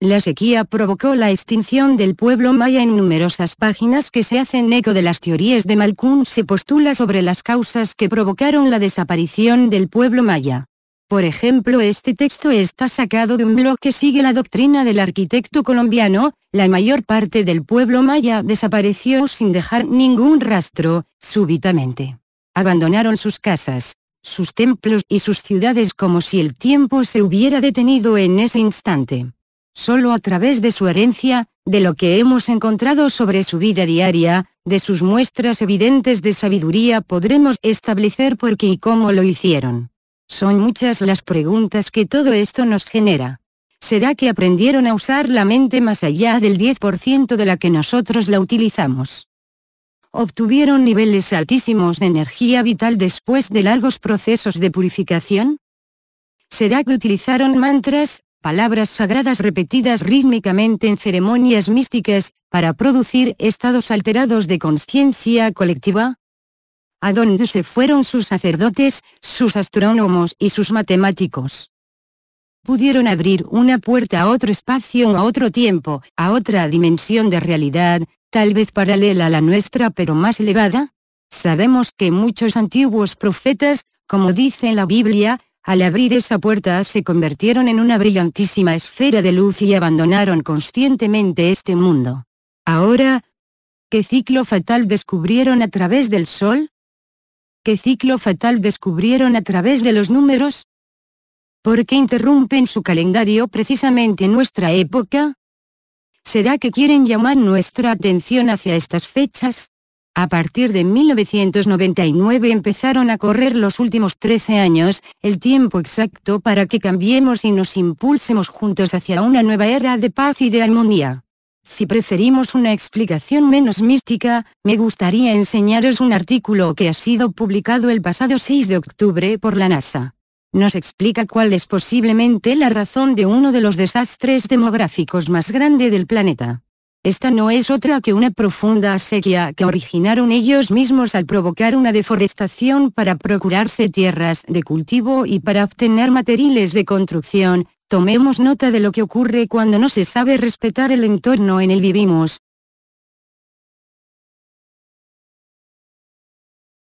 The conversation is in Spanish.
La sequía provocó la extinción del pueblo maya en numerosas páginas que se hacen eco de las teorías de Malkun se postula sobre las causas que provocaron la desaparición del pueblo maya. Por ejemplo este texto está sacado de un blog que sigue la doctrina del arquitecto colombiano, la mayor parte del pueblo maya desapareció sin dejar ningún rastro, súbitamente. Abandonaron sus casas, sus templos y sus ciudades como si el tiempo se hubiera detenido en ese instante solo a través de su herencia, de lo que hemos encontrado sobre su vida diaria, de sus muestras evidentes de sabiduría podremos establecer por qué y cómo lo hicieron. Son muchas las preguntas que todo esto nos genera. ¿Será que aprendieron a usar la mente más allá del 10% de la que nosotros la utilizamos? ¿Obtuvieron niveles altísimos de energía vital después de largos procesos de purificación? ¿Será que utilizaron mantras, palabras sagradas repetidas rítmicamente en ceremonias místicas, para producir estados alterados de conciencia colectiva? ¿A dónde se fueron sus sacerdotes, sus astrónomos y sus matemáticos? Pudieron abrir una puerta a otro espacio o a otro tiempo, a otra dimensión de realidad, tal vez paralela a la nuestra pero más elevada? Sabemos que muchos antiguos profetas, como dice la Biblia, al abrir esa puerta se convirtieron en una brillantísima esfera de luz y abandonaron conscientemente este mundo. Ahora, ¿qué ciclo fatal descubrieron a través del sol? ¿Qué ciclo fatal descubrieron a través de los números? ¿Por qué interrumpen su calendario precisamente en nuestra época? ¿Será que quieren llamar nuestra atención hacia estas fechas? A partir de 1999 empezaron a correr los últimos 13 años, el tiempo exacto para que cambiemos y nos impulsemos juntos hacia una nueva era de paz y de armonía. Si preferimos una explicación menos mística, me gustaría enseñaros un artículo que ha sido publicado el pasado 6 de octubre por la NASA. Nos explica cuál es posiblemente la razón de uno de los desastres demográficos más grande del planeta esta no es otra que una profunda sequía que originaron ellos mismos al provocar una deforestación para procurarse tierras de cultivo y para obtener materiales de construcción, tomemos nota de lo que ocurre cuando no se sabe respetar el entorno en el vivimos,